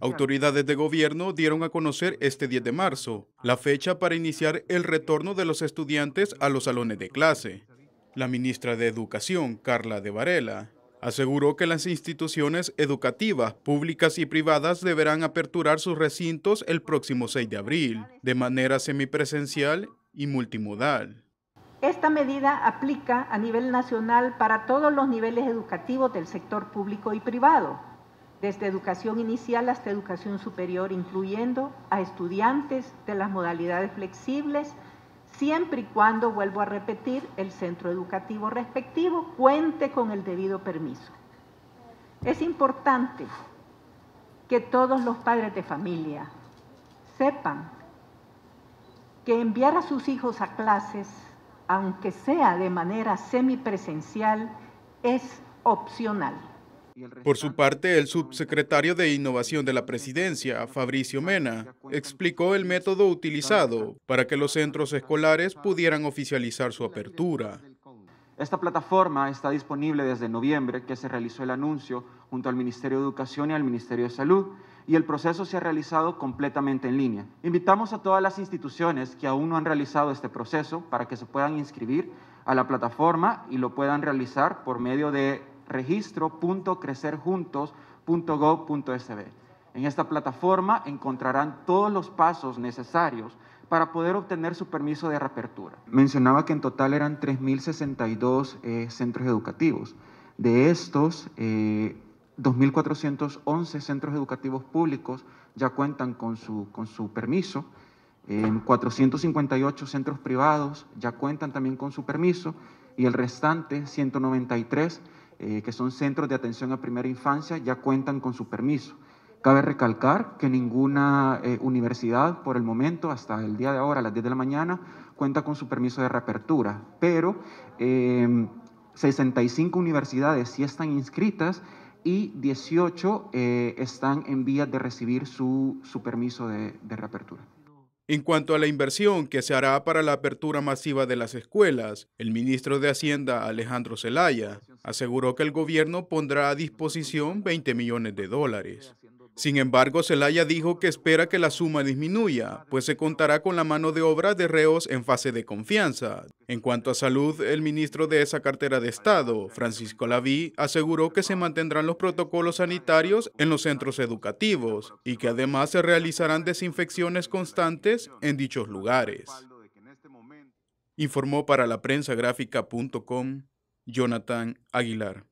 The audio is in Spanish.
Autoridades de gobierno dieron a conocer este 10 de marzo la fecha para iniciar el retorno de los estudiantes a los salones de clase. La ministra de Educación, Carla de Varela, aseguró que las instituciones educativas, públicas y privadas deberán aperturar sus recintos el próximo 6 de abril, de manera semipresencial y multimodal. Esta medida aplica a nivel nacional para todos los niveles educativos del sector público y privado, desde educación inicial hasta educación superior, incluyendo a estudiantes de las modalidades flexibles, siempre y cuando, vuelvo a repetir, el centro educativo respectivo cuente con el debido permiso. Es importante que todos los padres de familia sepan que enviar a sus hijos a clases aunque sea de manera semipresencial, es opcional. Por su parte, el subsecretario de Innovación de la Presidencia, Fabricio Mena, explicó el método utilizado para que los centros escolares pudieran oficializar su apertura. Esta plataforma está disponible desde noviembre, que se realizó el anuncio junto al Ministerio de Educación y al Ministerio de Salud, y el proceso se ha realizado completamente en línea. Invitamos a todas las instituciones que aún no han realizado este proceso para que se puedan inscribir a la plataforma y lo puedan realizar por medio de registro.crecerjuntos.gov.sb. En esta plataforma encontrarán todos los pasos necesarios para poder obtener su permiso de reapertura. Mencionaba que en total eran 3.062 eh, centros educativos. De estos, 2.411 eh, centros educativos públicos ya cuentan con su, con su permiso. En 458 centros privados ya cuentan también con su permiso y el restante, 193, eh, que son centros de atención a primera infancia, ya cuentan con su permiso. Cabe recalcar que ninguna eh, universidad por el momento, hasta el día de ahora, a las 10 de la mañana, cuenta con su permiso de reapertura, pero 65 em, universidades sí están inscritas y 18 eh, están en vías de recibir su, permiso de, de reapertura. En cuanto a la inversión que se hará para la apertura masiva de las escuelas, el ministro de Hacienda, Alejandro Zelaya, aseguró que el gobierno pondrá a disposición 20 millones de dólares. Sin embargo, Zelaya dijo que espera que la suma disminuya, pues se contará con la mano de obra de reos en fase de confianza. En cuanto a salud, el ministro de esa cartera de Estado, Francisco Laví, aseguró que se mantendrán los protocolos sanitarios en los centros educativos y que además se realizarán desinfecciones constantes en dichos lugares. Informó para la prensa gráfica.com Jonathan Aguilar.